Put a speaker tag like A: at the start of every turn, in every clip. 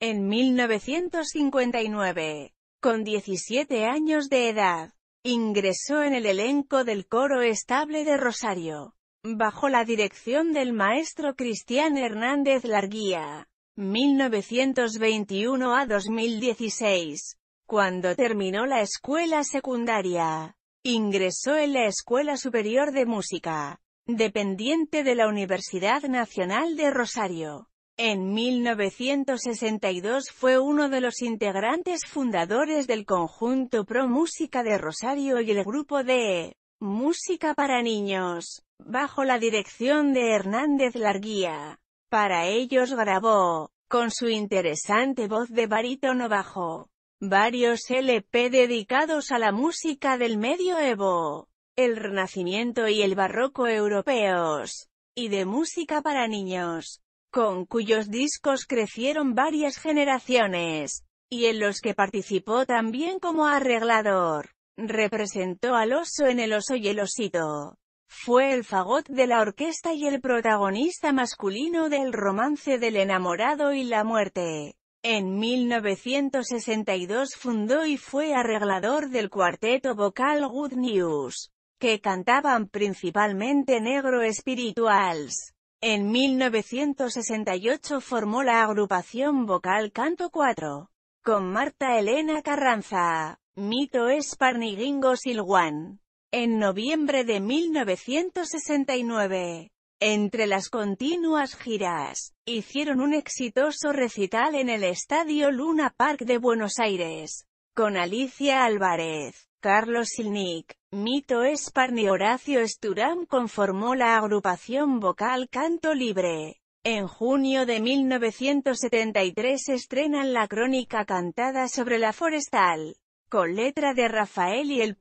A: en 1959. Con 17 años de edad, ingresó en el elenco del coro estable de Rosario, bajo la dirección del maestro Cristian Hernández Larguía, 1921 a 2016. Cuando terminó la escuela secundaria, ingresó en la Escuela Superior de Música, dependiente de la Universidad Nacional de Rosario. En 1962 fue uno de los integrantes fundadores del conjunto Pro Música de Rosario y el grupo de Música para Niños, bajo la dirección de Hernández Larguía. Para ellos grabó, con su interesante voz de barítono bajo, varios LP dedicados a la música del medioevo, el renacimiento y el barroco europeos, y de música para niños con cuyos discos crecieron varias generaciones, y en los que participó también como arreglador. Representó al oso en El oso y el osito. Fue el fagot de la orquesta y el protagonista masculino del romance del enamorado y la muerte. En 1962 fundó y fue arreglador del cuarteto vocal Good News, que cantaban principalmente negro espirituals. En 1968 formó la agrupación vocal Canto 4, con Marta Elena Carranza, Mito Esparnigingo Silguán. En noviembre de 1969, entre las continuas giras, hicieron un exitoso recital en el Estadio Luna Park de Buenos Aires con Alicia Álvarez, Carlos Silnik, Mito y Horacio Esturam conformó la agrupación vocal Canto Libre. En junio de 1973 estrenan la crónica cantada sobre la forestal, con letra de Rafael y el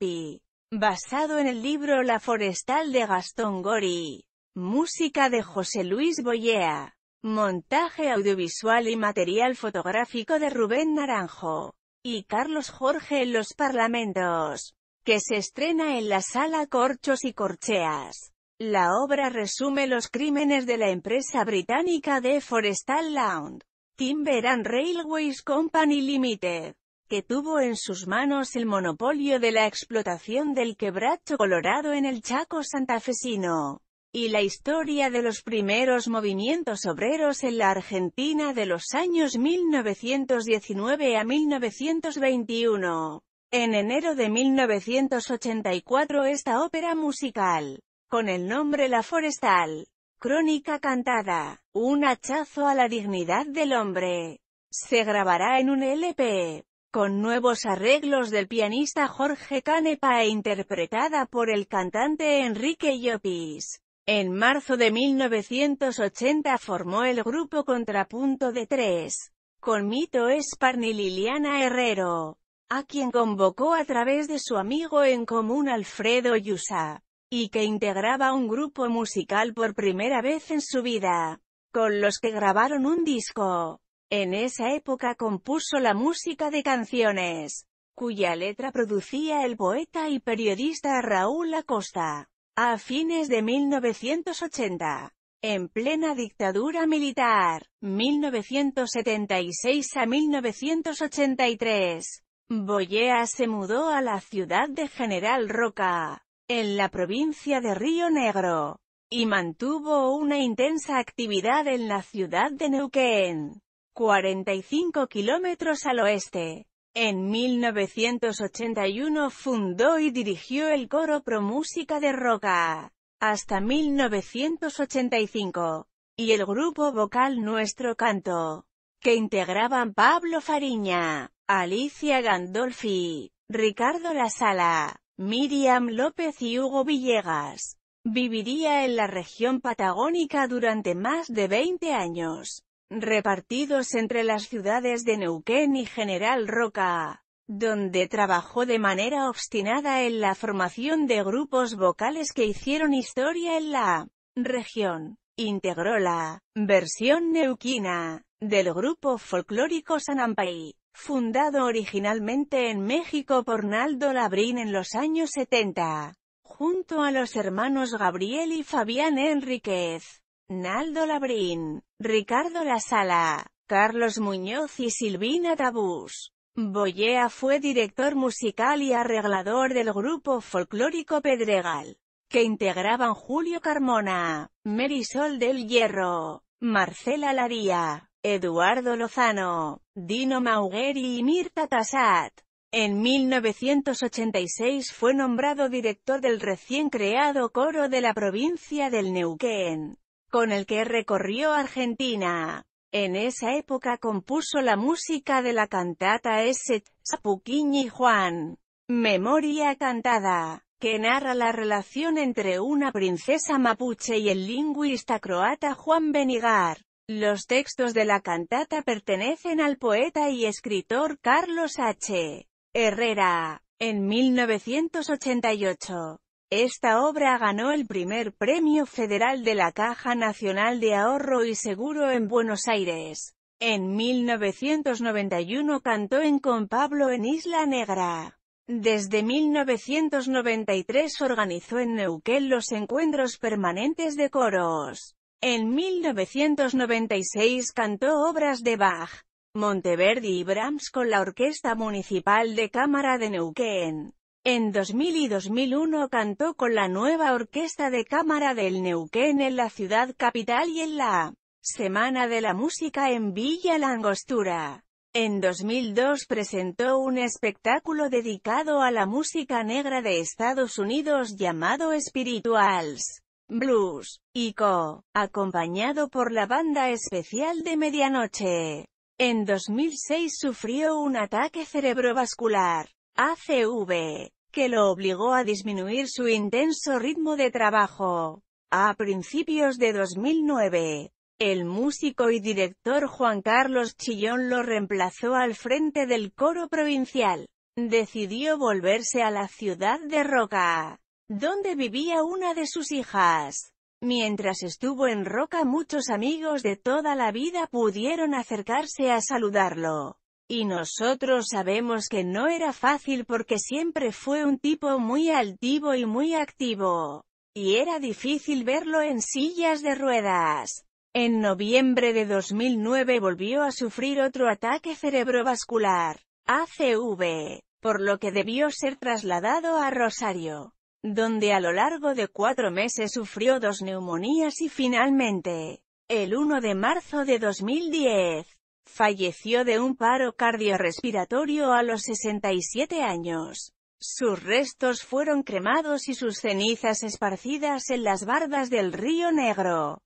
A: basado en el libro La forestal de Gastón Gori. Música de José Luis Boyea. Montaje audiovisual y material fotográfico de Rubén Naranjo y Carlos Jorge en los Parlamentos, que se estrena en la sala Corchos y Corcheas. La obra resume los crímenes de la empresa británica de Forestal Land, Timber and Railways Company Limited, que tuvo en sus manos el monopolio de la explotación del quebracho colorado en el Chaco santafesino y la historia de los primeros movimientos obreros en la Argentina de los años 1919 a 1921. En enero de 1984 esta ópera musical, con el nombre La Forestal, Crónica Cantada, un hachazo a la dignidad del hombre, se grabará en un LP, con nuevos arreglos del pianista Jorge Canepa e interpretada por el cantante Enrique Llopis. En marzo de 1980 formó el grupo Contrapunto de Tres, con Mito Esparn Liliana Herrero, a quien convocó a través de su amigo en común Alfredo Yusa, y que integraba un grupo musical por primera vez en su vida, con los que grabaron un disco. En esa época compuso la música de canciones, cuya letra producía el poeta y periodista Raúl Acosta. A fines de 1980, en plena dictadura militar, 1976 a 1983, Boyea se mudó a la ciudad de General Roca, en la provincia de Río Negro, y mantuvo una intensa actividad en la ciudad de Neuquén, 45 kilómetros al oeste. En 1981 fundó y dirigió el coro Pro Música de Roca, hasta 1985, y el grupo vocal Nuestro Canto, que integraban Pablo Fariña, Alicia Gandolfi, Ricardo Sala, Miriam López y Hugo Villegas. Viviría en la región patagónica durante más de 20 años repartidos entre las ciudades de Neuquén y General Roca, donde trabajó de manera obstinada en la formación de grupos vocales que hicieron historia en la región. Integró la versión neuquina del grupo folclórico Sanampay, fundado originalmente en México por Naldo Labrín en los años 70, junto a los hermanos Gabriel y Fabián Enríquez. Naldo Labrín, Ricardo Lasala, Carlos Muñoz y Silvina Tabús. Boyea fue director musical y arreglador del grupo folclórico Pedregal, que integraban Julio Carmona, Merisol del Hierro, Marcela Laría, Eduardo Lozano, Dino Maugeri y Mirta Tassat. En 1986 fue nombrado director del recién creado coro de la provincia del Neuquén con el que recorrió Argentina. En esa época compuso la música de la cantata S. Sapuquiñi Juan, Memoria Cantada, que narra la relación entre una princesa mapuche y el lingüista croata Juan Benigar. Los textos de la cantata pertenecen al poeta y escritor Carlos H. Herrera. En 1988, esta obra ganó el primer premio federal de la Caja Nacional de Ahorro y Seguro en Buenos Aires. En 1991 cantó en Con Pablo en Isla Negra. Desde 1993 organizó en Neuquén los encuentros permanentes de coros. En 1996 cantó obras de Bach, Monteverdi y Brahms con la Orquesta Municipal de Cámara de Neuquén. En 2000 y 2001 cantó con la nueva Orquesta de Cámara del Neuquén en la ciudad capital y en la Semana de la Música en Villa Langostura. En 2002 presentó un espectáculo dedicado a la música negra de Estados Unidos llamado Spirituals, Blues, y Co., acompañado por la banda especial de Medianoche. En 2006 sufrió un ataque cerebrovascular, ACV, que lo obligó a disminuir su intenso ritmo de trabajo. A principios de 2009, el músico y director Juan Carlos Chillón lo reemplazó al frente del coro provincial. Decidió volverse a la ciudad de Roca, donde vivía una de sus hijas. Mientras estuvo en Roca muchos amigos de toda la vida pudieron acercarse a saludarlo. Y nosotros sabemos que no era fácil porque siempre fue un tipo muy altivo y muy activo. Y era difícil verlo en sillas de ruedas. En noviembre de 2009 volvió a sufrir otro ataque cerebrovascular, ACV, por lo que debió ser trasladado a Rosario, donde a lo largo de cuatro meses sufrió dos neumonías y finalmente, el 1 de marzo de 2010, Falleció de un paro cardiorrespiratorio a los 67 años. Sus restos fueron cremados y sus cenizas esparcidas en las bardas del Río Negro.